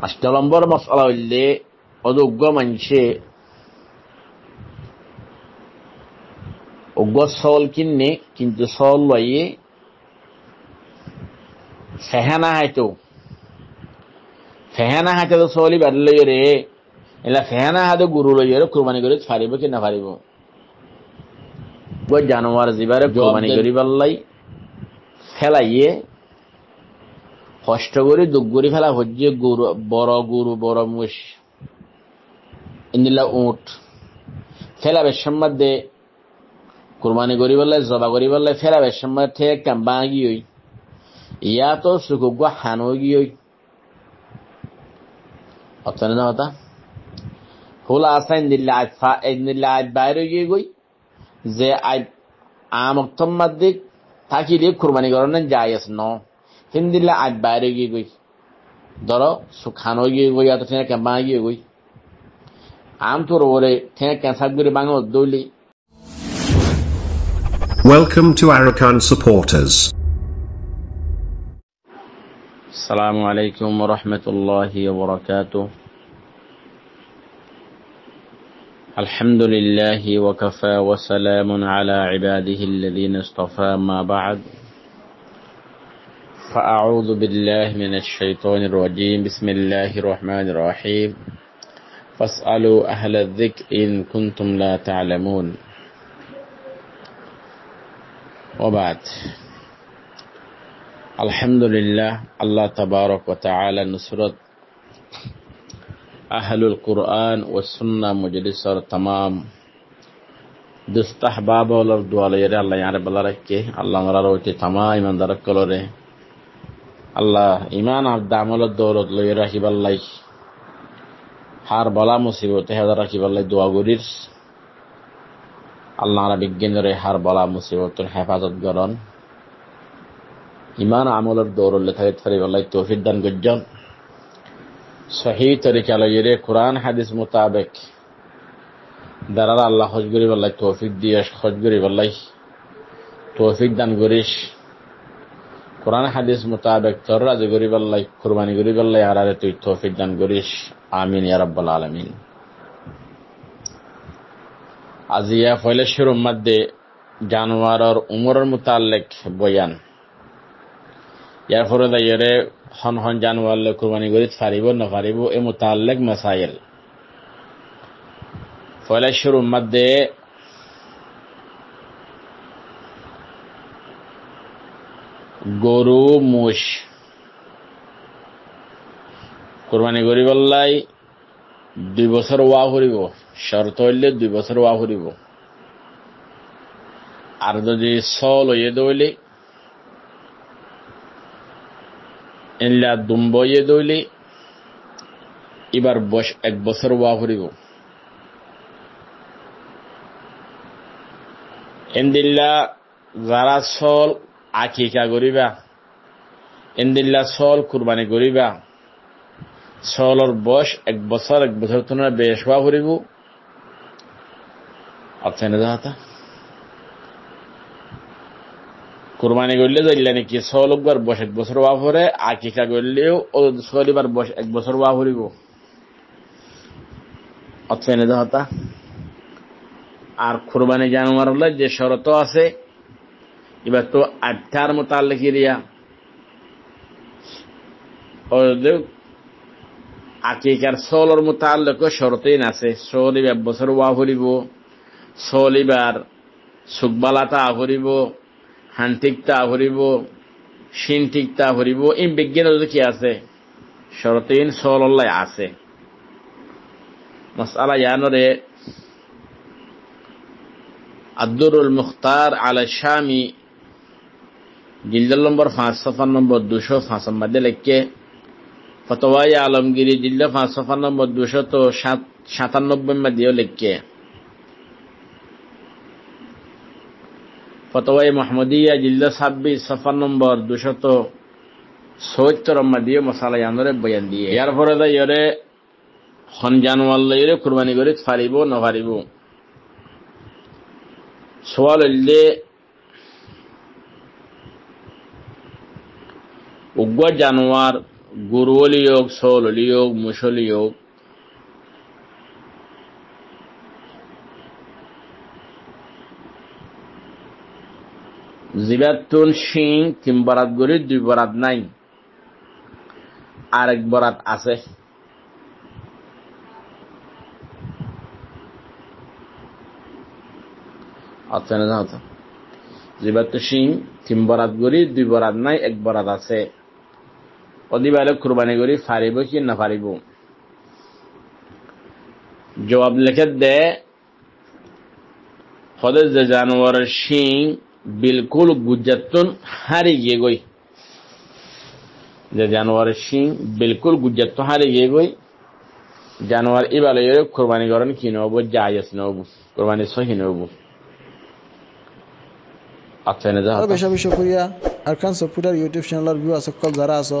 পাঁচটা নম্বর মশলা হইলে অযোগ্য মানুষে অজ্ঞ সল কিনে কিন্তু সল লইয়ে ফেহানা হাইতো ফেহানা হাইতে তো সলি বাড়ি লইয়ে রে এলা ফেহানা হাতে গুরু লইয়ে রে কুরবানি করে ছাড়িব কি না ফারিব জানোয়ার জিবারে কুরবানি করি পাল্লাই ফেলাইয়ে কষ্ট করে দুঃখ করে ফেলা হচ্ছে গরু বড় গরু বড় মুষ ইন্দিল্লা ফেলা ফেলাবের মধ্যে কোরবানি করি বললে জবা করি বললে ফেলা সম্বন্ধে মধ্যে বাঙি গিয়ে ইয়া তো সুখজ্ঞ হান গি ওই না হতা হোলা আসা ইন্দিল্লা আজ ইন্দিল্লা আজ বাইরে গিয়ে গই যে আজ আমক্তম মাদ্দিক থাকিলে কুরবানি করেন আস নয় عاد غوي غوي دارا سخانو يا adbaregigoy كم sukhanogigoy غوي عام bangigoy وري wore كم sabguri بانو دولي Welcome to Arakan supporters. السلام عليكم ورحمة الله وبركاته الحمد لله وكفى وسلام على عباده الذين اصطفى ما بعد فأعوذ بالله من الشيطان الرجيم بسم الله الرحمن الرحيم فاسألوا أهل الذكر إن كنتم لا تعلمون وبعد الحمد لله الله تبارك وتعالى نصرت أهل القرآن والسنة مجلسة تمام دوست أحباب والأرض والأرض الله يعرف الله ركي الله مرارو تمام من درك الله আল্লাহ ইমান আবদা আমলত দৌলত লইয়া রাখিবাল্লাই হার বলা মুসিবতে হেদার রাখিবাল্লাই দোয়া গরির আল্লাহরা বিজ্ঞানের হার বলা মুসিবত হেফাজত গরণ ইমান আমলের দৌড়লে থাকে থারিবাল্লাই তৌফির দান গজ্জন সহি তরিকা রে কোরআন হাদিস মোতাবেক দাঁড়ালা আল্লাহ হজগরি বাল্লাই তৌফিক দিয়ে হজগরি বাল্লাই তৌফিক দান গরিস কোরআন হাদিস মোতাবেক তররা গরিব আল্লাহ কোরবানি গরিবাল্লাই আর আরে তুই তৌফিক দান করিস আমিন ইয়ারাব্বাল আলমিন আজ ইয়া ফৈলেশ্বর মধ্যে জানোয়ারর উমরের মোতালেক বয়ান ইয়ার ফলে দাইরে হন হন লোক কোরবানি করি ফারিব না ফারিব এ মোতালেক মেসাইল ফৈলেশ্বর মধ্যে গরু মোষ কোরবানি করিব দুই বছর ওয়া করিব শর্ত হইলে দুই বছর ওয়া করিব আর যদি স লইয়ে দইলে এনলা দুম্ব ইয়ে দৌলি এবার বস এক বছর ওয়া করিব এন্দিল্লা যারা সল আকিকা গরিবা ইন্দিল্লা সল কুরবানি গরিবা সলর বয়স এক বছর এক বছর তুলনায় বেশ হওয়া করিব অর্থ দাহাতা কোরবানি করলে যাইলে নাকি ছলকবার বয়স এক বছর বা ভরে আকিকা করলেও সলিবার বয়স এক বছর বা ভরিব অর্থ এনে দাহাতা আর কোরবানি জানোয়ার যে শরত আছে يبقى تو أدكار متعلق ليا أردو আকিকার সলর মোতাল্লক শরতেইন আছে সলিব এক বছর ওয়া ফুরিব সলিবার সুকবালাতা আহরিব হান্তিকতা আহরিব সিনটিকতা আহরিব এই বিজ্ঞান যদি কি আছে শরতেইন সলল্লাই আছে মশালা ইয়ানরে আব্দুরুল মুখতার আল শামি জিল্দার নম্বর পাঁচ সফার নম্বর দুশো পাঁচ মাদে লেখকে ফতোয়াই আলমগিরি জিল্লা পাঁচ সফার নম্বর দুশো তো সাত সাতানব্বই মাদিও লেখকে ফতোয়াই মাহমুদিয়া জিল্লা ছাব্বিশ সফার নম্বর দুশত সত্তর মাদিও মশালা ইয়ানরে বয়ান দিয়ে ইয়ার পরে দা ইয়রে সঞ্জানওয়াল্লা ইয়রে কুরবানি করি ফারিব নভারিব সোয়াল হইলে উগ্র জানোয়ার গরুলি হোক সৌলি হোক মুসলি হোক জিবাতুন সিং তিন বরাত গরি দুই বরাত নাই আরেক বরাত আছে জিবাতু সিং তিন বরাত গরি দুই বরাত নাই এক বরাত আছে অদিবালক কুরবানি করি ফারিব কি না ফারিব জবাব লিখে দে হদের যে জানোয়ার শিং বিলকুল গুজাতন হারি গিয়ে গই যে জানোয়ারের শিং বিলকুল গুজাত হারি গিয়ে গই জানোয়ার ইবালয়ের কোরবানি করেন কি নব আস নব কোরবানি সহি নব আচ্ছা না যা বেশা বেশা করিয়া আর খান সফুটার ইউটিউব চ্যানেলের ভিউ আছে যারা আছো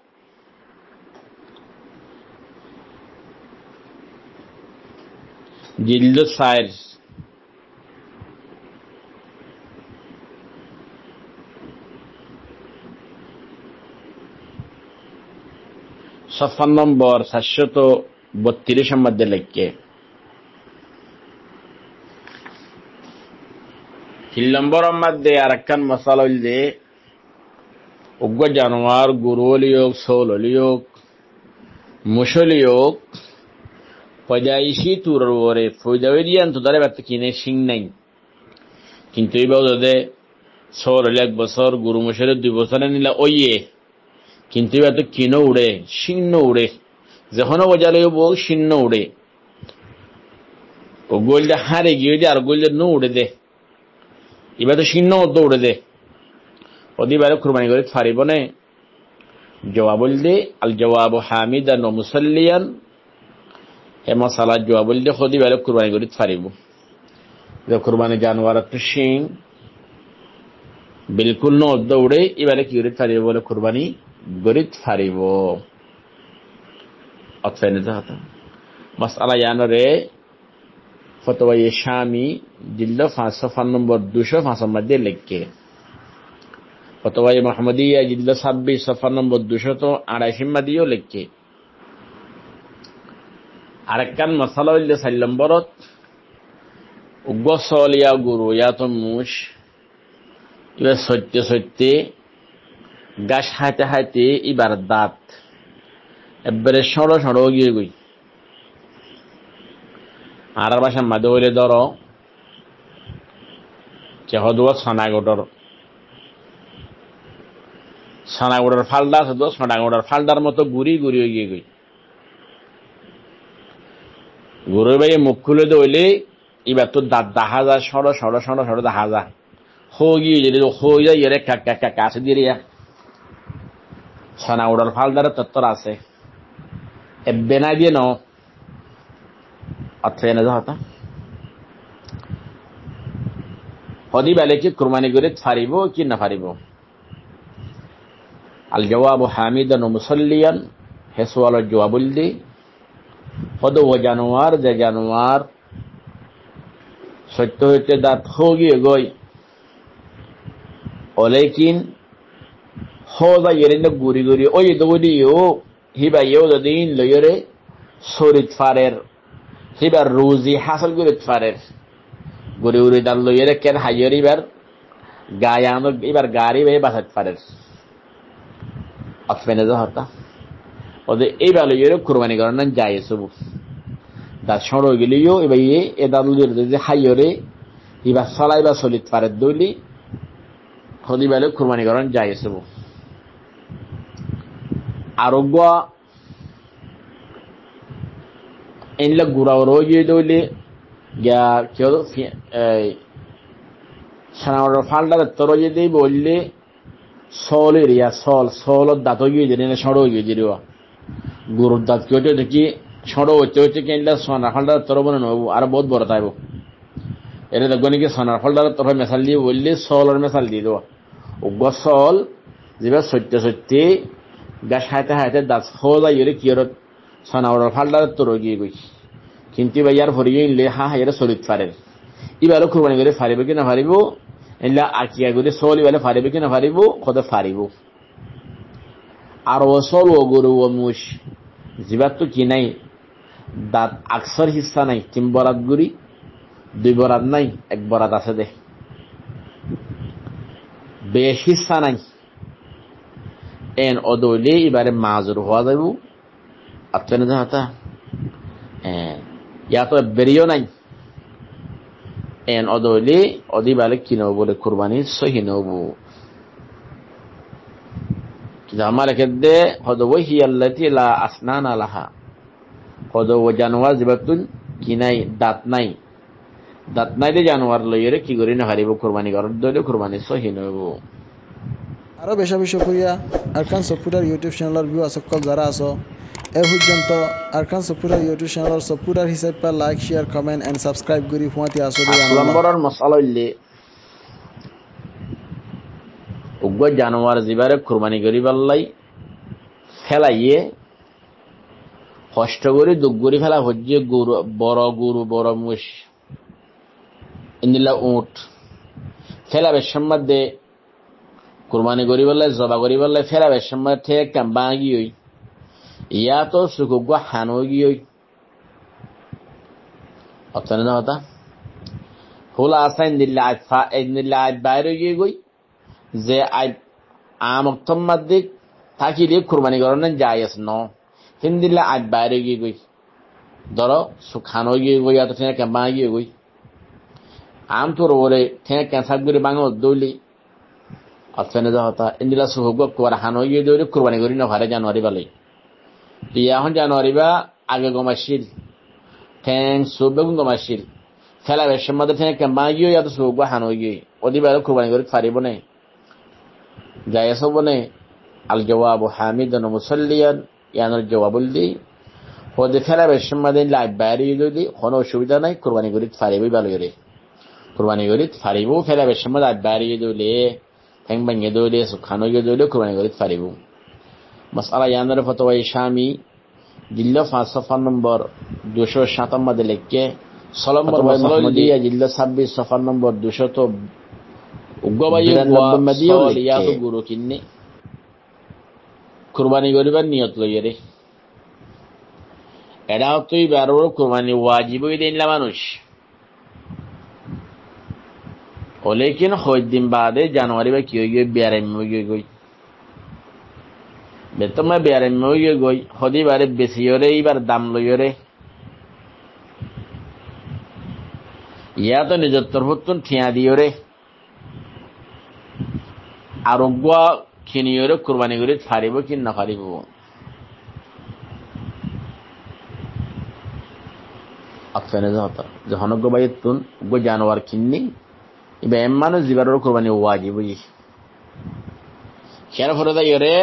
জিল্দ সায়ের সফা নম্বর সাতশত বত্রিশের মধ্যে লেখকে তিন নম্বর মধ্যে আর একখান মশালা হইল যে উগ্র জানোয়ার গরু হলি হোক সোল হলি হোক মুসলি হোক ফয়দাইশি তুর ওরে ফয়দাইরিয়ান তো দারে বাড়তে কিনে শিং নাই কিন্তু এই বাবু দাদে সর হলে এক বছর গুরু মশাইয়ের দুই বছরে নিলা ওইয়ে কিন্তু এবার তো কিনো উড়ে শীর্ণ উড়ে যখনও বজালে বউ শীর্ণ উড়ে ও গোলটা হারে গিয়ে দে আর গোলটা নো উড়ে দে এবার তো শীর্ণ অত উড়ে দে অদিবারে কুরবানি করে ফারিব নে জবাবুল দে আল জবাব হামিদ আর মুসাল্লিয়ান এ মশালার জোয়া বললে সদি বেলে কোরবানি করি ফারিব যে কোরবানি জানোয়ার শিং বিলকুল নদ্দ উড়ে এবারে কি করি ফারিব বলে কোরবানি গরিব ফারিব অতফেনিত মশালা জানরে ফতোয়াই স্বামী জিল্ল পাঁচশো ফান নম্বর দুশো পাঁচশো মধ্যে লেখকে ফতোয়াই মোহাম্মদিয়া জিল্ল ছাব্বিশ সফার নম্বর দুশো তো আড়াইশিম্মা দিয়েও লেখকে আরেকান মশালা হইলে চার নম্বরত গছল ইয়া গরু ইয়া তো মুষ এবার সত্যি সত্যে গাছ হাইতে হাইতে এবার দাঁত একবারে সড়ো সড়ো গিয়ে গই আর বাসা মাঝে হইলে ধরো চেহদুয়া সানাগোটর সানাগোটর ফালডা আছে তো সানাগোটর ফালডার মতো গুড়ি গুড়ি গিয়ে গই গরুর বাইয়ে মুখ খুলে দইলে এবার তো দাঁত দেখা যায় সর সর সর সর দেখা যায় হো গিয়ে যদি যায় ইয়ারে কাক কাক কাক আছে দিয়ে রিয়া সানা ওডার ফাল দ্বারা তত্তর আছে এ বেনা দিয়ে নাও অর্থ এনে হতা হদি বেলে কি কুরবানি করে ফারিব কি না ফারিব আল জবাব হামিদান মুসল্লিয়ান হেসওয়াল জবাবুল দি خود वो जानवर যে জানোয়ার সত্য হইতে দাঁত গিয়ে গই ওলেকিন হোদা ইরেন গুরি গুরি ওই দৌড়ি ও হিবা ইয়ে দিন লইরে সরিত ফারের হিবার রুজি হাসল গুরিত ফারের গুরি উড়ি দাল লইরে কেন হাইয়ের এবার গায়ে আমার এবার গাড়ি বেয়ে বাঁচাতে পারের আপনি যা হতা অর্থাৎ এই বেলায় কোরবানি করার নাম যাই দাঁত সড়ো গেলেও এবার ইয়ে এ দাঁত হাইয়রে ইবা চলাই বা চলিত পারে দৈলি সদি বেলে কোরবানি করার যাই আসব আরোগ্য এনলে গুড়াও রয়ে গিয়ে দৈলি গিয়া কেউ সানামার ফালটা তর যদি বললে সল এরিয়া সল সল দাঁত গিয়ে দিলে সড়ো গিয়ে দিলে গুরুদাত কেউ দেখি সড়ো হচ্ছে হইতে কিনলে সোনার ফলটা তোর বনে নব আর বহুত বড় তাইব এটা দেখবো নাকি সোনার ফলটা তোর মেশাল দিয়ে বললি সলের মেশাল দিয়ে দেওয়া উগ্র সল যেভাবে সত্যি সত্যি গাছ হাইতে হাইতে দাঁত খোঁজা ইয়ে কিয়রত সোনার ফালটা তোর গিয়ে গেছি কিন্তু এবার ইয়ার ভরি ইনলে হা হা ইয়ার চলিত পারে এবারও কুরবানি করে ফারিব কি না ফারিব এলা আকিয়া করে সল এবার ফারিব কি না ফারিব কত ফারিব আর ও সল ও গরু ও মুশ જીવાત কি নাই দাঁত আকসর হিসা নাই তিন বরাত গুড়ি দুই বরাত নাই এক বরাত আছে দে বেশ হিসা নাই এন অদৌলে এবারে মাজুর হওয়া যাব আত্মনে হাতা ইয়া তো বেরিয়েও নাই এন অদৌলে অদিবালে কিনব বলে কোরবানি সহি নব kitaaba maali keddee hodowohiyalati laa asnaana laha hodowo januwar zibatun kinai datnai datnai de januwar lo yere kigorino haribo kurmani garodode kurmani sohinobo আৰু বেচা বেছি শুকুৰীয়া আৰখান চপুদাৰ ইউটিউব চেনেলৰ ভিউ আছকল যাৰা আছ এই পৰ্যন্ত আৰখান চপুদাৰ ইউটিউব চেনেলৰ চপুদাৰ হিচাপে like share comment and subscribe কৰি হোৱা আছো উগ্র জানোয়ার জিবারে কোরবানি করি পাল্লাই ফেলাইয়ে কষ্ট করে দুগুরি ফেলা হচ্ছে গরু বড় গরু বড় মুষ ইন্দিল্লা উঠ ফেলা সম্বন্ধে কোরবানি করি বললে জবা করি বললে ফেলাবের সম্বন্ধে ঠেক কাম্বা গিয়ে ইয়া তো সুকুগ্য হানো গিয়ে অর্থ না হতা হোলা আসা ইন্দিল্লা আজ ইন্দিল্লা আজ বাইরে গিয়ে গই যে আমত্তমাদিক থাকিলে কুরবানি করেন জায়েজ ন হিন্দিলে আজ বাইরে গিয়ে গই ধরো সুখানো গিয়ে গই আর ঠেঁ ক্যাম্পা গিয়ে গই আম তোর ওরে ঠেঁ ক্যান্সার করে বাঙো দৌলি অর্থনে হতা ইন্দিলা সুহগ কুয়ার হান গিয়ে দৌলি কুরবানি করি না ভারে জানুয়ারি বালে বিয়া হন জানুয়ারি বা আগে গমাশিল ঠেং সুপ গমাশিল খেলা বেশের মধ্যে ঠেঁ ক্যাম্পা গিয়ে ইয়াতে সুহগ হানো গিয়ে ওদি কুরবানি করে ফারিব নেই جايسوبني الجواب حامدا ومصليا يعني الجواب اللي هو دي فلا بشمدين لعباري دي خنو شو بدنا قرباني قريت فاريبو بالوري قرباني قريت فاريبو فلا بشمد عباري دولي هنگ بنگ دولي سبحانو دولي قرباني قريت فاريبو مسألة يعني فتوى شامي جلد صفحة نمبر دوشو شاتم مدلك صلى الله عليه وسلم جلد 26 صفحة نمبر دوشو উগ্রবায়ু জানুয়ারি বা কি হয়ে গিয়ে বিয়ারাম্য হয়ে গই বেতন বা বিয়ারাম্য হয়ে গই হদিবারে বেশি হরে এইবার দাম লইয়ে রে ইয়া তো নিজের তরফ ঠিয়া দিও রে আরোগ্য খিনিয়রে কোৰবানী করে ফাৰিব কি নাফাৰিব আফেনে যাওঁতা যে হনগ্য বায়ুত তুন গৈ জানোৱাৰ কিনি ইবা এম্মানো জিবাৰৰ কোৰবানী ৱাজি বুজি খেৰ ফৰতা ইয়ৰে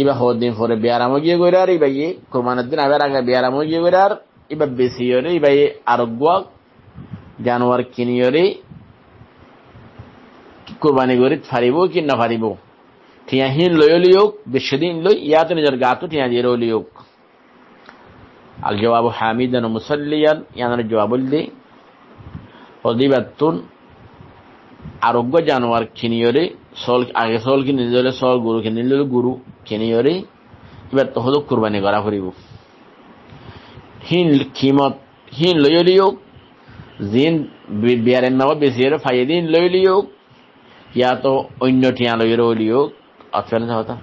ইবা সদিন ফৰে বিয়াৰামো গিয়ে গৈ আৰু ইবা ই কোৰবানৰ দিন আবাৰ আগে বিয়াৰামো গিয়ে গৈ আৰু ইবা বেছি ইয়ৰে ইবা কোরবানি কৰি ফারিব কি নাফাৰিব ঠিয়াহীন লৈ উলিয়াওক বেছিদিন লৈ ইয়াতে নিজৰ গাটো ঠিয়া দিয়েৰ উলিয়াওক আল জবাব হামিদ মুসল্লিয়ান ইয়ানৰ জবাব দি অধিবাতুন আরোগ্য জানোয়ার কিনিয়রে সল আগে সল কিনে দিলে সল গরু কিনে দিলে গরু কিনিয়রে এবার তো হলো কোরবানি করা ফুরিব হিন কিমত লই লইলিও জিন বিয়ারের নাম বেশি ফাইয়ে দিন লইলিও या तो अन्य ठियानो यो लियो अथवा था होता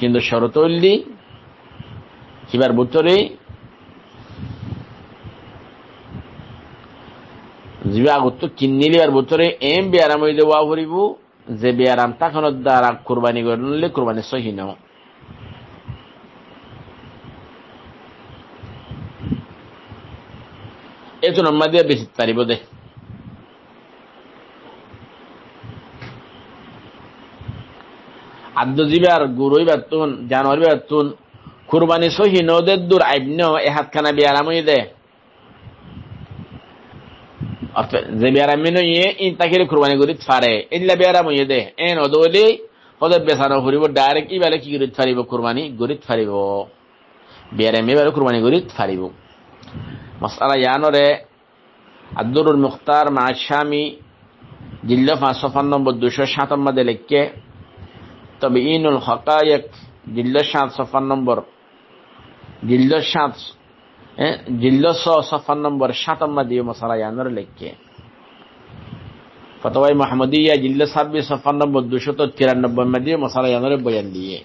কিন্তু শরতল্লি কিবার বুতরে জিবা গুত্তু চিন্নিলি আর বুতরে এম বিয়ারাম হইলে ওয়া হরিবু যে বিয়ারাম তাখন দ্বারা কুরবানি গরনলে কুরবানি সহি নাও ඒතු නොම්මදිය බිසිත් පරිබොදේ আব্দুজিবার গুরুই বাতুন জানুয়ারি বাতুন কুরবানি সহি নদের দূর আইবন এ হাতখানা বিয়ারামই দে যে বিয়ারামি নইয়ে ইন তাকিরে কুরবানি করি ফারে দে বেসানো ডাইরেক্ট কি করি ফারিব কুরবানি গরিত ফারিব বিয়ারামি এবারে কুরবানি গরিত ফারিব মাসালা ইয়ানরে আব্দুরুল মুখতার মাশামি জিল্লা পাঁচশো নম্বর দুশো সাতান্নদে লিখকে তবে ইনুল হকায়ক জিল্লা সাত সফান নম্বর জিল্লা সাত জিল্লা ছ সফান নম্বর সাতান্নদীয় মশালা ইয়ানর লিখকে ফতোয়াই মাহমদিয়া জিল্লা ছাব্বিশ সফান নম্বর দুশো তো তিরানব্বই মধ্যে মশালা ইয়ানরে বয়ান দিয়ে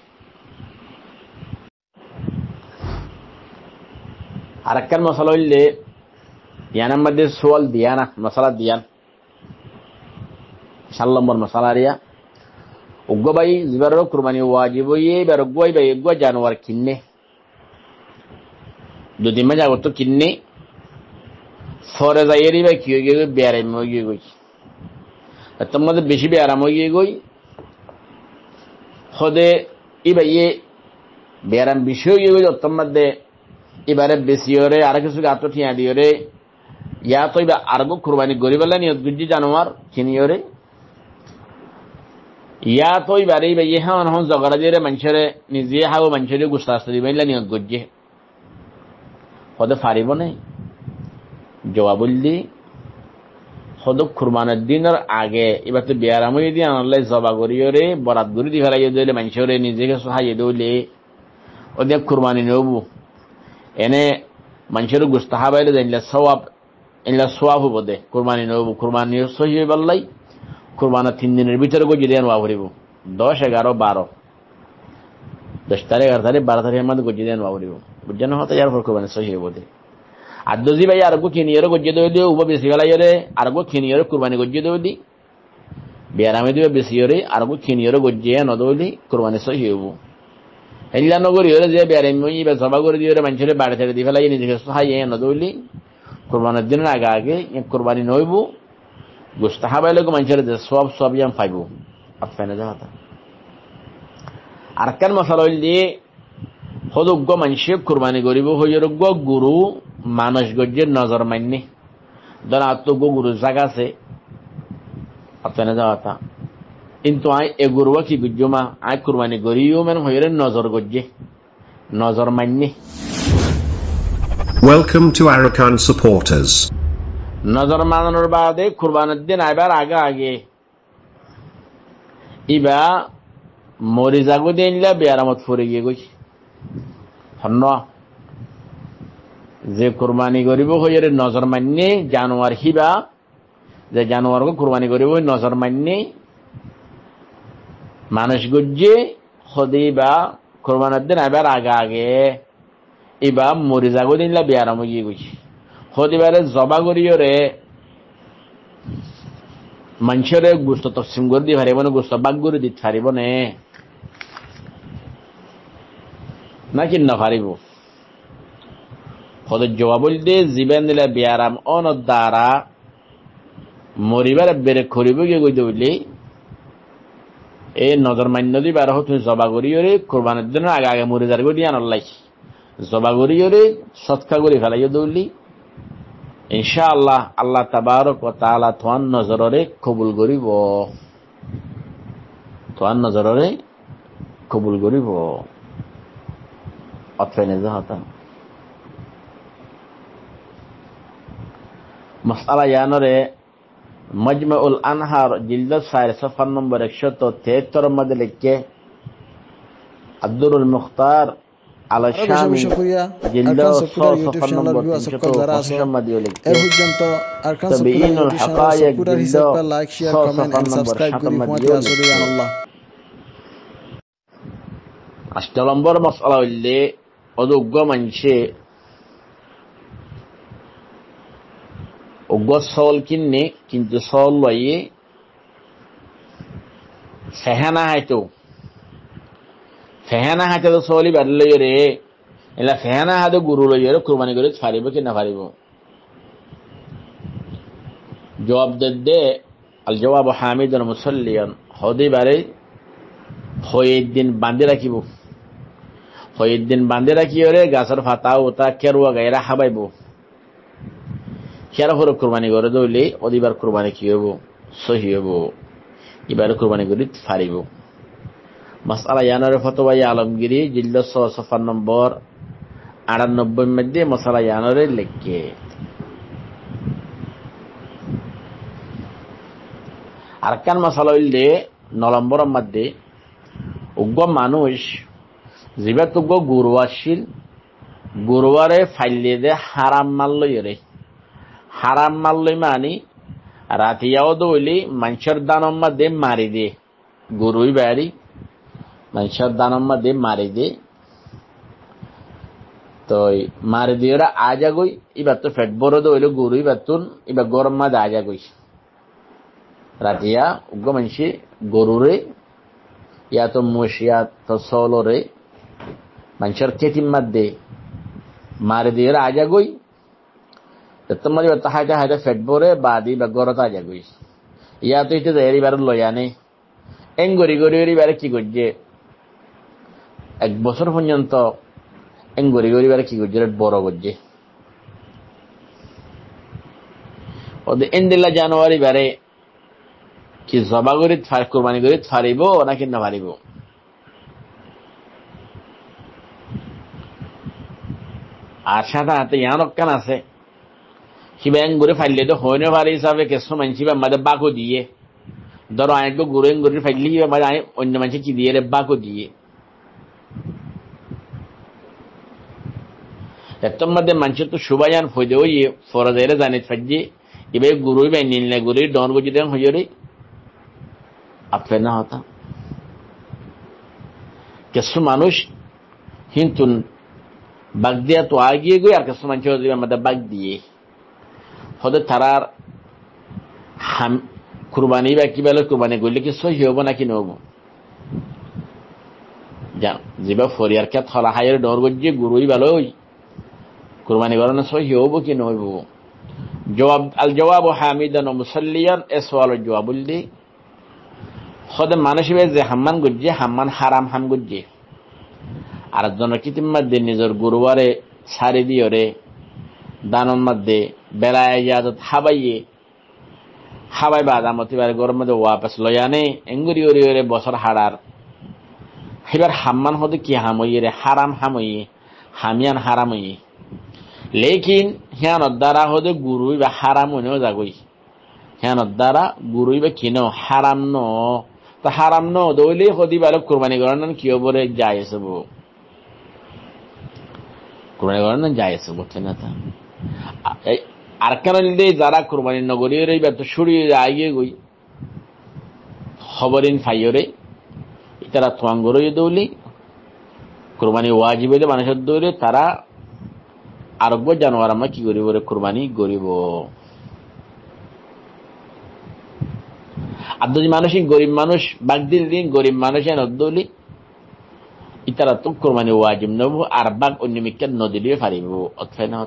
আর একখান মশালা হইলে ইয়ানের মধ্যে সোয়াল দিয়া না মশলা দিয়ান সাল নম্বর মশালা রিয়া উগ্রবাই জিবারও কুরবানি ওয়াজিব ইয়ে এবার উগ্রবাই বাই উগ্র জানোয়ার কিন্নে যদি মে যাবত কিন্নে সরে যাইয়েরই বা কি হয়ে গিয়ে বেয়ারাম হয়ে গিয়ে গই তোর মধ্যে বেশি বেয়ারাম হয়ে গিয়ে গই সদে ই বা ইয়ে বেয়ারাম বেশি হয়ে গিয়ে গই তোর মধ্যে এবারে বেশিওরে আর কিছু গাত ঠিয়া দিওরে ইয়া তো এবার আরবো কুরবানি গরিবেলা নিয়ত গুজি জানোয়ার চিনিওরে ইয়া তো এবারে এবার ইহা হন জগড়া দিয়ে মানুষেরে নিজে হাও মানুষেরে গুস্তাস্তা দিবেলা নিয়ত গুজি হতে পারিব নাই জবাবুল দি সদ কুরবানের দিনের আগে এবার তো বিয়ারাম হয়ে দিয়ে আনলে জবা করিও রে বরাত করে দি ফেলাই দিলে মানুষরে নিজেকে সহাইয়ে দিলে ওদের কুরবানি নেবো এনে মানুষের গুস্তাহা বাইরে জানলে সওয়াব এনলা সোয়াব হব দে কোরবানি নব কোরবানি সহি বাল্লাই কোরবানা তিন দিনের ভিতরে গো জিরিয়ান ওয়া ভরিব দশ এগারো বারো দশ তারিখ এগারো তারিখ বারো তারিখের মধ্যে গো জিরিয়ান ওয়া ভরিব বুঝছেন হতো এর পর কোরবানি সহি হব দে আর দোজি ভাই আর গো কিনিয়ে গজ্জে দই দিয়ে উব বেশি বেলা ইয়ে আর গো কিনিয়ে কোরবানি গজ্জে দই দি বিয়ারামে দিবে বেশি ইয়ে আর গো কিনিয়ে গজ্জে নদৌলি কোরবানি সহি হবো হেল্লা নগরী হলে যে বেড়ে বা সভা করে দিয়ে মানুষের বাড়ি ছেড়ে দিয়ে ফেলাই নিজেকে হাই এ নদৌলি কোরবানের দিনের আগে আগে কোরবানি নইব গোস্তা হাবাই লোক মানুষের যে সব সব ইয়াম পাইব আফসাইনে যাওয়া আর কেন মশাল হইল দিয়ে সদজ্ঞ মানুষে কোরবানি করিব হইরজ্ঞ গুরু মানুষ গজ্যের নজর মান্যে ধর আত্মজ্ঞ গুরু জাগা আছে আফসাইনে যাওয়া কিন্তু ay egurwa ki bijuma ay kurmani goriyo men hoyren nozor gojje nozor manni Welcome to Arakan supporters. নজর মানানোর বাদে কুরবানের দিন আইবার আগে আগে ইবা মরি জাগু দিনলা বেয়ারামত ফুরে গিয়ে গই ধন্য যে কুরবানি করিব হইয়ের নজর মান্যে জানোয়ার হিবা যে জানোয়ারকে কুরবানি করিব নজর মান্যে মানুষ গুজ্জি খদি বা কোরবানের দিন এবার আগে আগে ইবা মরিজা গো দিনলা বিয়ারাম গিয়ে গুছি খদিবারে জবা করিও রে মানুষের গুস্ত তকসিম করে দিয়ে ফারিব না গুস্ত বাগ করে দিতে ফারিব নে না কি না ফারিব জবা জবাব দিয়ে জীবন দিলে বিয়ারাম অনদ্বারা মরিবার বেড়ে খরিব গিয়ে গই বলি এ নজর মান্য দিবা আর তুমি জবা ওরে কোরবানের জন্য আগে আগে মরে যার গড়ি আনল্লাই জবা ওরে সৎকা গড়ি ফেলাই দৌলি ইনশা আল্লাহ আল্লাহ তাবার ও তালা তোমার নজররে কবুল করিব তোমার নজররে কবুল করিব অথবাই যাহতা মশালা ইয়ানরে مجمع الانحار جلد سائر صفحہ نمبر ایک سو تہتر مد لکھ کے عبد المختار على الشام جلد صفحة نمبر 315 مد يولك الحقائق جلد صفحة نمبر 7 مد يولك أشتغل نمبر مسألة اللي أدوغو منشي ওগর সওল কিন্নে কিন্তু সওল লইয়ে ফেহানা হাইতো ফেহানা হাইতে তো সওলি বাদ লইয়ে রে এলা ফেহানা হাতে গুরু লইয়ে রে কুরবানি করে ফারিব কি না ফারিব জবাব দে দে আল জবাব হামিদ মুসল্লিয়ান হদি বারে হয়ের দিন বাঁধে রাখিব হয়ের দিন বাঁধে রাখিও রে গাছের ফাতা ওতা কেরুয়া গায়েরা হাবাইব হিয়ারা হরে কোরবানি করে দইলে অদিবার কোরবানি কি হইব সহি হইব এবারে কোরবানি করি ফারিব মাসালা ইয়ানারে ফতোয়াই আলমগিরি জিল্লা ছ সফার নম্বর আটানব্বই মধ্যে মশালা ইয়ানরে লেখকে আর কান মশালা হইলে নলম্বর মধ্যে উগ্র মানুষ জীবাত উগ্র গুরুয়াশীল গুরুয়ারে ফাইলে দে হারাম মাল লইরে হারাম মারলই মানি রাতিয়াও দৌলি মানুষের দানম্মা দে মারি দে গরুই বাড়ি মানুষের দানম্মা দে মারি দে তো মারি দিয়ে ওরা আ গই এবার তো ফেট বড় দৌল গরু এবার তুন এবার গরম মাদ আজা গই রাতিয়া উগ্র মানুষে রে ইয়া তো মশিয়া তো সলরে মানুষের খেতির মাদ দে মারি দিয়ে ওরা আ গই তোমার তাহাকে হাইতে দি বা গড় তাজা গইস ইয়া তো ইতে এং গড়ি গড়ি এর কি করছে এক বছর পর্যন্ত এং গড়ি গড়ি কি করছে বড় করছে ওদের এন্দিল্লা জানুয়ারি বারে কি জবা করি কোরবানি করি ফারিব কি না ফারিব আশাটা হাতে ইয়ান আছে शिवंगुरी फल होने वाले सब कृष्ण मनुष्य मदब्बा को दिए दर आने को गुरु गुरु फल मनुष्य चिदिये रब्बा को दिए मध्य मनुष्य तो शुभ जान फुदे फुरदेरे जाने फज्जी इवे गुरु नीलने गुरु डोन को जिदे हुई अब फिर ना होता कृष्ण मानुष हिंतुन बग दिया तो आगे गई यार कृष्ण मनुष्य मतलब बग दिए হতে তারার হাম কুরবানি বা কি বেলা কুরবানি করলে কি সহি হবো নাকি নহব যেবা ফরিয়ার কে থলা হাইয়ের ডর গজ্জে গুরুই ভালো ওই কুরবানি করানো সহি হব কি নহব জবাব আল জবাব হামিদান ও মুসল্লিয়ান এ সওয়াল জবাব দি সদে মানুষে যে হাম্মান গজ্জে হাম্মান হারাম হাম গজ্জে আর জনকিতিম্মার দিয়ে নিজের গুরুবারে সারি দিয়রে মধ্যে మధ్య బెలాయజాజత్ হাবাইয়ে হাবাই বাদা মতিবার গরম মধ্যে ওয়াপাস লয়ানে এঙ্গুরি ওরি ওরে বছর হারার এবার হাম্মান হতে কি হামইয়ে রে হারাম হামইয়ে হামিয়ান হারামইয়ে লেকিন হ্যান দ্বারা হতে গুরুই বা হারাম হইনেও জাগই হ্যান দ্বারা গুরুই বা কিনো হারাম ন তা হারাম ন দইলে হতে বালক কোরবানি করেন কি বলে যাই আসবো কোরবানি করেন যাই আসবো ঠিক না তা আরকানালিদে যারা কোরবানির নগরীর এই ব্যর্থ সরিয়ে আগে গই খবরিন ফাইয়রে তারা দৌলি কোরবানি ওয়াজিব মানুষের দৌড়ে তারা আরোগ্য জানোয়ার আমরা কি করিব রে কোরবানি গরিব আর যদি মানুষ গরিব মানুষ বাগদিল দিন গরিব মানুষ নদলি ইতারা তো কোরবানি ওয়াজিব নেব আর বাঘ অন্য নদী দিয়ে ফারিব না